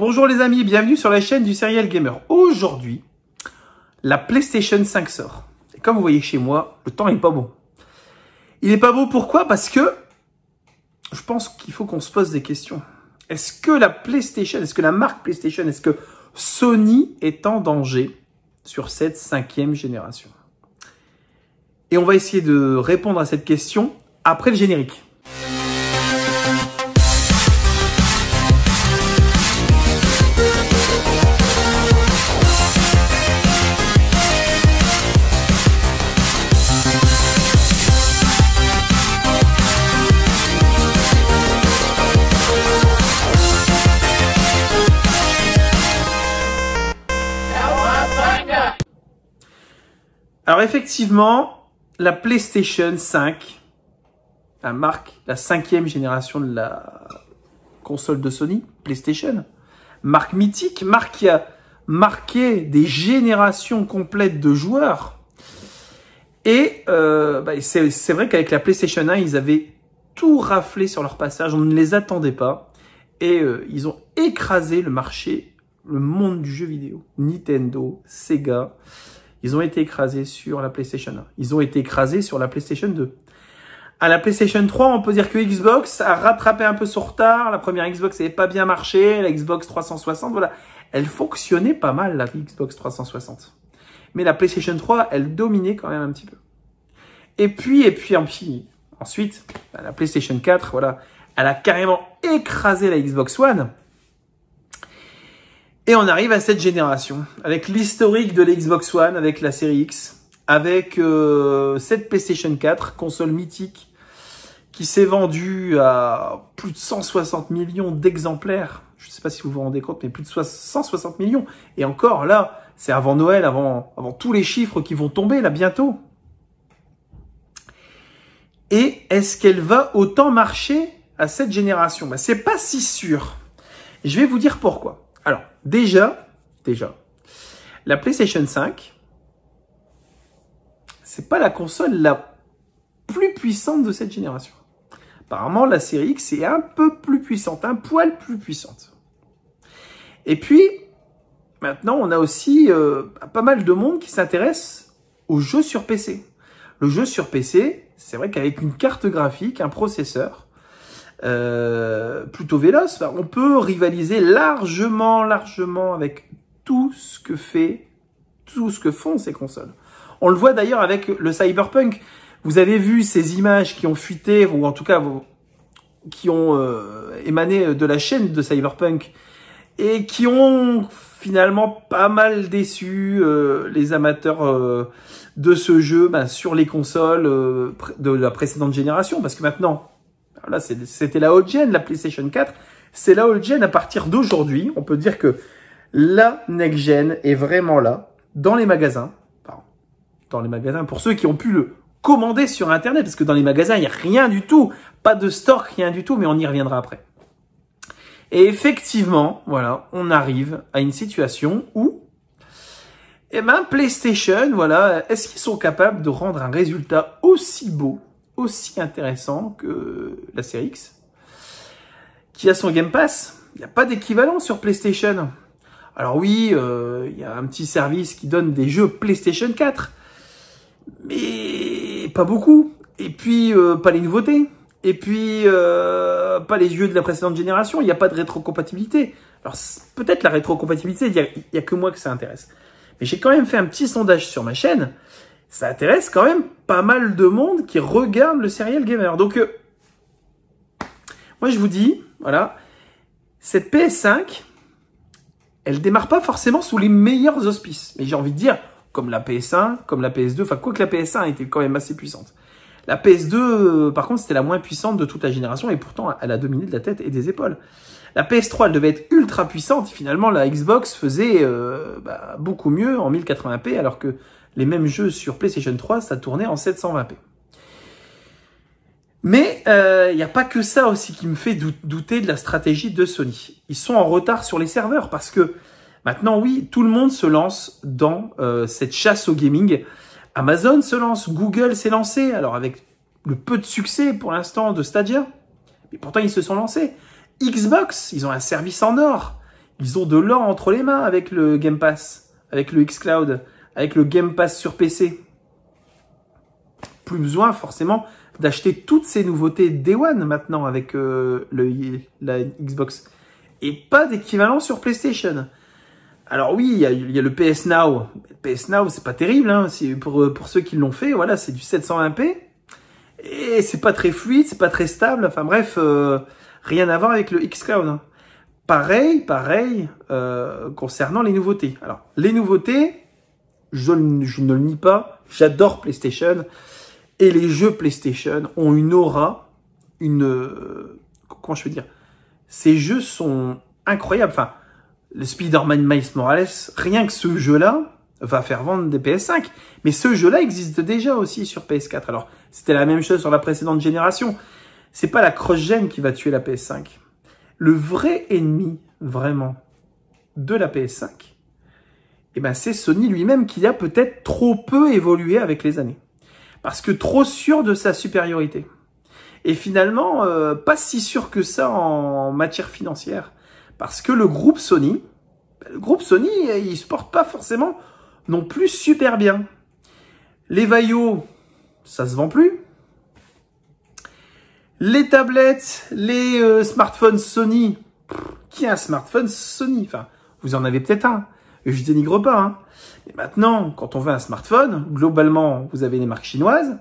Bonjour les amis, bienvenue sur la chaîne du Serial Gamer. Aujourd'hui, la PlayStation 5 sort. Et comme vous voyez chez moi, le temps n'est pas bon. Il n'est pas beau pourquoi Parce que je pense qu'il faut qu'on se pose des questions. Est-ce que la PlayStation, est-ce que la marque PlayStation, est-ce que Sony est en danger sur cette cinquième génération Et on va essayer de répondre à cette question après le générique. Alors effectivement, la PlayStation 5, la marque, la cinquième génération de la console de Sony, PlayStation, marque mythique, marque qui a marqué des générations complètes de joueurs. Et euh, bah, c'est vrai qu'avec la PlayStation 1, ils avaient tout raflé sur leur passage, on ne les attendait pas. Et euh, ils ont écrasé le marché, le monde du jeu vidéo. Nintendo, Sega, ils ont été écrasés sur la PlayStation 1. Ils ont été écrasés sur la PlayStation 2. À la PlayStation 3, on peut dire que Xbox a rattrapé un peu son retard. La première Xbox n'avait pas bien marché. La Xbox 360, voilà. Elle fonctionnait pas mal, la Xbox 360. Mais la PlayStation 3, elle dominait quand même un petit peu. Et puis, et puis, ensuite, bah, la PlayStation 4, voilà. Elle a carrément écrasé la Xbox One. Et on arrive à cette génération, avec l'historique de l'Xbox One, avec la série X, avec euh, cette PlayStation 4, console mythique, qui s'est vendue à plus de 160 millions d'exemplaires. Je ne sais pas si vous vous rendez compte, mais plus de 160 millions. Et encore, là, c'est avant Noël, avant, avant tous les chiffres qui vont tomber, là, bientôt. Et est-ce qu'elle va autant marcher à cette génération Ce ben, C'est pas si sûr. je vais vous dire pourquoi. Alors, déjà, déjà, la PlayStation 5, c'est pas la console la plus puissante de cette génération. Apparemment, la série X est un peu plus puissante, un poil plus puissante. Et puis, maintenant, on a aussi euh, pas mal de monde qui s'intéresse aux jeux sur PC. Le jeu sur PC, c'est vrai qu'avec une carte graphique, un processeur, euh, plutôt véloce, on peut rivaliser largement, largement avec tout ce que fait, tout ce que font ces consoles. On le voit d'ailleurs avec le Cyberpunk. Vous avez vu ces images qui ont fuité, ou en tout cas qui ont euh, émané de la chaîne de Cyberpunk et qui ont finalement pas mal déçu euh, les amateurs de ce jeu ben, sur les consoles de la précédente génération parce que maintenant c'était la old gen, la PlayStation 4. C'est la old gen à partir d'aujourd'hui. On peut dire que la next gen est vraiment là, dans les magasins. Pardon. dans les magasins, pour ceux qui ont pu le commander sur Internet, parce que dans les magasins, il n'y a rien du tout. Pas de stock, rien du tout, mais on y reviendra après. Et effectivement, voilà, on arrive à une situation où, eh ben, PlayStation, voilà, est-ce qu'ils sont capables de rendre un résultat aussi beau aussi intéressant que la série X, qui a son Game Pass. Il n'y a pas d'équivalent sur PlayStation. Alors oui, euh, il y a un petit service qui donne des jeux PlayStation 4, mais pas beaucoup. Et puis, euh, pas les nouveautés. Et puis, euh, pas les jeux de la précédente génération. Il n'y a pas de rétrocompatibilité. Alors, peut-être la rétrocompatibilité, il n'y a, que moi que ça intéresse. Mais j'ai quand même fait un petit sondage sur ma chaîne ça intéresse quand même pas mal de monde qui regarde le serial gamer. Donc, euh, moi je vous dis, voilà, cette PS5, elle démarre pas forcément sous les meilleurs auspices. Mais j'ai envie de dire, comme la PS1, comme la PS2, enfin quoi que la PS1 était quand même assez puissante. La PS2, euh, par contre, c'était la moins puissante de toute la génération et pourtant, elle a dominé de la tête et des épaules. La PS3, elle devait être ultra puissante. Finalement, la Xbox faisait euh, bah, beaucoup mieux en 1080p alors que les mêmes jeux sur PlayStation 3, ça tournait en 720p. Mais il euh, n'y a pas que ça aussi qui me fait douter de la stratégie de Sony. Ils sont en retard sur les serveurs parce que maintenant, oui, tout le monde se lance dans euh, cette chasse au gaming. Amazon se lance, Google s'est lancé, alors avec le peu de succès pour l'instant de Stadia, mais pourtant ils se sont lancés. Xbox, ils ont un service en or, ils ont de l'or entre les mains avec le Game Pass, avec le xCloud avec le Game Pass sur PC, plus besoin forcément d'acheter toutes ces nouveautés Day One maintenant avec euh, la Xbox. Et pas d'équivalent sur PlayStation. Alors oui, il y, a le PS Now. PS Now, c'est pas terrible. Hein. Pour, pour ceux qui l'ont fait, voilà, c'est du 720p. Et c'est pas très fluide, c'est pas très stable. Enfin bref, euh, rien à voir avec le X-Cloud. Hein. Pareil, pareil, euh, concernant les nouveautés. Alors, les nouveautés, je, ne le nie pas, j'adore PlayStation, et les jeux PlayStation ont une aura, une... Euh, comment je veux dire Ces jeux sont incroyables, enfin, le Spider-Man Miles Morales, rien que ce jeu-là va faire vendre des PS5. Mais ce jeu-là existe déjà aussi sur PS4. Alors, c'était la même chose sur la précédente génération. C'est pas la cross-gen qui va tuer la PS5. Le vrai ennemi, vraiment, de la PS5, eh ben, c'est Sony lui-même qui a peut-être trop peu évolué avec les années. Parce que trop sûr de sa supériorité. Et finalement, euh, pas si sûr que ça en matière financière. Parce que le groupe Sony, ben, le groupe Sony, euh, il se porte pas forcément non plus super bien. Les vaillots, ça se vend plus. Les tablettes, les euh, smartphones Sony. qui a un smartphone Sony Enfin, vous en avez peut-être un. Et je dénigre pas. Hein. Et maintenant, quand on veut un smartphone, globalement, vous avez les marques chinoises,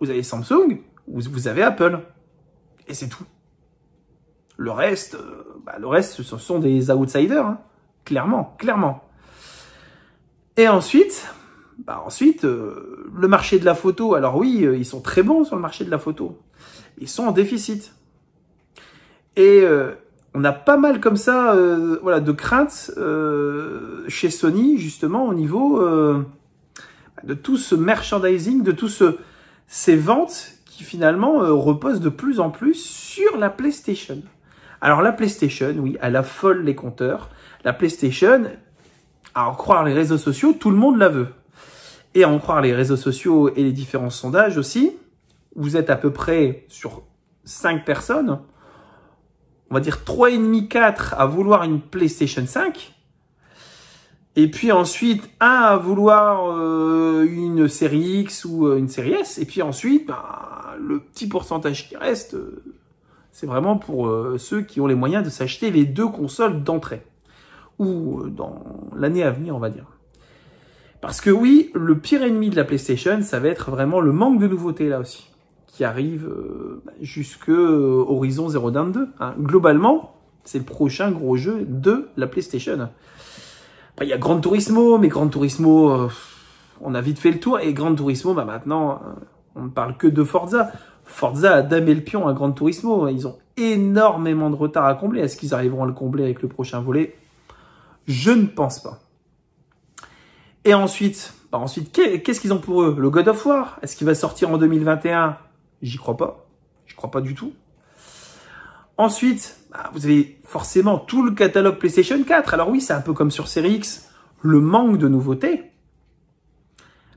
vous avez Samsung, vous avez Apple. Et c'est tout. Le reste, euh, bah, le reste, ce sont des outsiders, hein. clairement, clairement. Et ensuite, bah ensuite, euh, le marché de la photo, alors oui, euh, ils sont très bons sur le marché de la photo. Ils sont en déficit. Et, on a pas mal comme ça euh, voilà, de craintes euh, chez Sony, justement, au niveau euh, de tout ce merchandising, de tout ce, ces ventes qui finalement reposent de plus en plus sur la PlayStation. Alors la PlayStation, oui, elle affole les compteurs. La PlayStation, à en croire les réseaux sociaux, tout le monde la veut. Et à en croire les réseaux sociaux et les différents sondages aussi, vous êtes à peu près sur 5 personnes, on va dire demi 4 à vouloir une PlayStation 5. Et puis ensuite, un à vouloir euh, une série X ou euh, une série S. Et puis ensuite, bah, le petit pourcentage qui reste, euh, c'est vraiment pour ceux qui ont les moyens de s'acheter les deux consoles d'entrée. Ou dans l'année à venir, on va dire. Parce que oui, le pire ennemi de la PlayStation, ça va être vraiment le manque de nouveautés là aussi qui arrive euh, jusque euh, Horizon 0.22. Hein. Globalement, c'est le prochain gros jeu de la PlayStation. Bah, il y a Gran Turismo, mais Gran Turismo, euh, on a vite fait le tour. Et Gran Turismo, bah, maintenant, on ne parle que de Forza. Forza a damé le pion à Gran Turismo. Hein. Ils ont énormément de retard à combler. Est-ce qu'ils arriveront à le combler avec le prochain volet Je ne pense pas. Et ensuite, bah, ensuite qu'est-ce qu'ils ont pour eux Le God of War Est-ce qu'il va sortir en 2021 J'y crois pas. J'y crois pas du tout. Ensuite, bah, vous avez forcément tout le catalogue PlayStation 4. Alors oui, c'est un peu comme sur Series X, le manque de nouveautés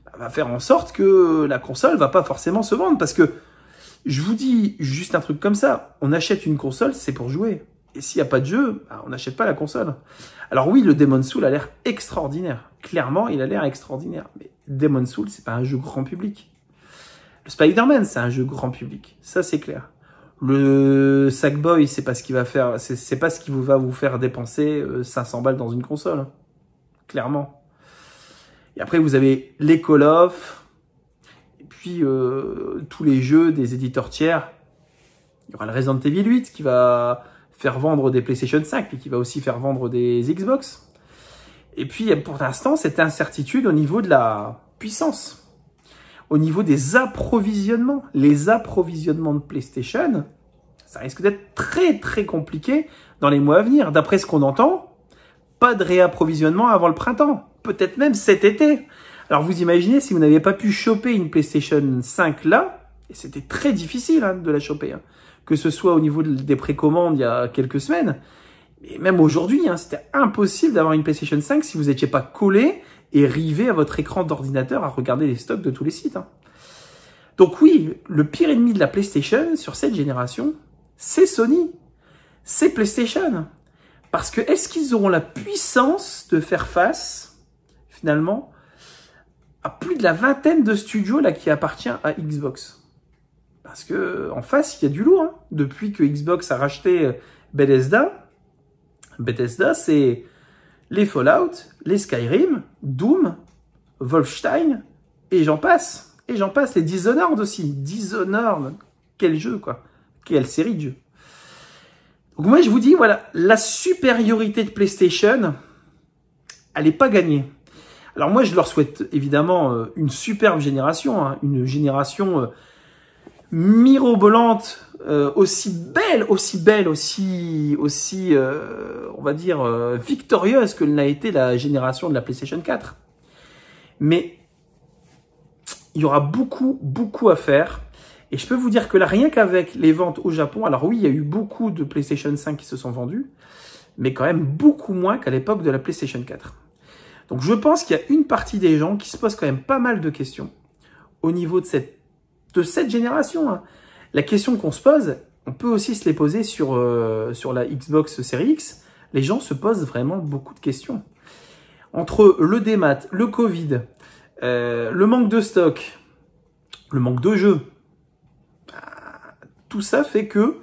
bah, va faire en sorte que la console va pas forcément se vendre parce que je vous dis juste un truc comme ça, on achète une console, c'est pour jouer. Et s'il n'y a pas de jeu, bah, on n'achète pas la console. Alors oui, le Demon Soul a l'air extraordinaire. Clairement, il a l'air extraordinaire. Mais Demon Soul, c'est pas un jeu grand public. Le Spider-Man, c'est un jeu grand public, ça c'est clair. Le Sackboy, c'est pas ce qui va faire, c'est pas ce qui vous va vous faire dépenser 500 euh, balles dans une console, hein. clairement. Et après, vous avez les Call of, et puis euh, tous les jeux des éditeurs tiers. Il y aura le Resident Evil 8 qui va faire vendre des PlayStation 5, puis qui va aussi faire vendre des Xbox. Et puis, pour l'instant, cette incertitude au niveau de la puissance au niveau des approvisionnements, les approvisionnements de PlayStation, ça risque d'être très très compliqué dans les mois à venir. D'après ce qu'on entend, pas de réapprovisionnement avant le printemps, peut-être même cet été. Alors vous imaginez si vous n'avez pas pu choper une PlayStation 5 là, et c'était très difficile hein, de la choper, hein, que ce soit au niveau des précommandes il y a quelques semaines, et même aujourd'hui, hein, c'était impossible d'avoir une PlayStation 5 si vous n'étiez pas collé et rivé à votre écran d'ordinateur à regarder les stocks de tous les sites. Hein. Donc oui, le pire ennemi de la PlayStation sur cette génération, c'est Sony, c'est PlayStation. Parce que est-ce qu'ils auront la puissance de faire face, finalement, à plus de la vingtaine de studios là qui appartiennent à Xbox Parce que en face, il y a du lourd. Hein. Depuis que Xbox a racheté euh, Bethesda, Bethesda, c'est les Fallout, les Skyrim, Doom, Wolfstein, et j'en passe. Et j'en passe. Les Dishonored aussi. Dishonored. Quel jeu, quoi. Quelle série de jeux. Donc moi, je vous dis, voilà, la supériorité de PlayStation, elle n'est pas gagnée. Alors moi, je leur souhaite évidemment euh, une superbe génération, hein. une génération euh, mirobolante, euh, aussi belle, aussi belle, aussi, aussi, euh, on va dire, euh, victorieuse que l'a été la génération de la PlayStation 4. Mais il y aura beaucoup, beaucoup à faire. Et je peux vous dire que là, rien qu'avec les ventes au Japon, alors oui, il y a eu beaucoup de PlayStation 5 qui se sont vendues, mais quand même beaucoup moins qu'à l'époque de la PlayStation 4. Donc je pense qu'il y a une partie des gens qui se posent quand même pas mal de questions au niveau de cette de cette génération. Hein. La question qu'on se pose, on peut aussi se les poser sur, euh, sur la Xbox Series X. Les gens se posent vraiment beaucoup de questions. Entre le démat, le Covid, euh, le manque de stock, le manque de jeux, bah, tout ça fait que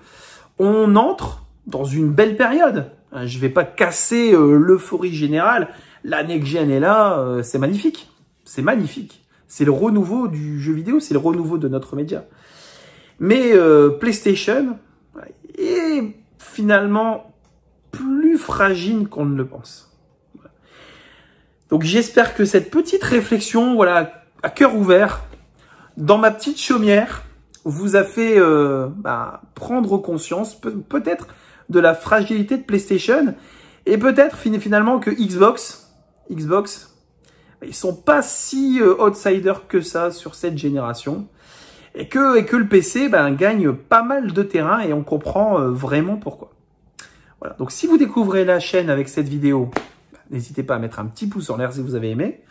on entre dans une belle période. Euh, je vais pas casser l'euphorie générale. La next est là, c'est magnifique. C'est magnifique. C'est le renouveau du jeu vidéo, c'est le renouveau de notre média. Mais euh, PlayStation est finalement plus fragile qu'on ne le pense. Donc j'espère que cette petite réflexion, voilà, à cœur ouvert, dans ma petite chaumière, vous a fait euh, bah, prendre conscience peut-être de la fragilité de PlayStation et peut-être finalement que Xbox, Xbox, ils sont pas si euh, outsiders que ça sur cette génération. Et que, et que le PC ben, gagne pas mal de terrain et on comprend euh, vraiment pourquoi. Voilà. Donc si vous découvrez la chaîne avec cette vidéo, ben, n'hésitez pas à mettre un petit pouce en l'air si vous avez aimé,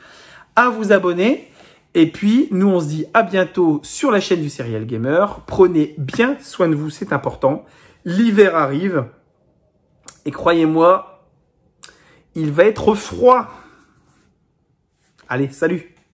à vous abonner. Et puis, nous, on se dit à bientôt sur la chaîne du Serial Gamer. Prenez bien soin de vous, c'est important. L'hiver arrive. Et croyez-moi, il va être froid. Allez, salut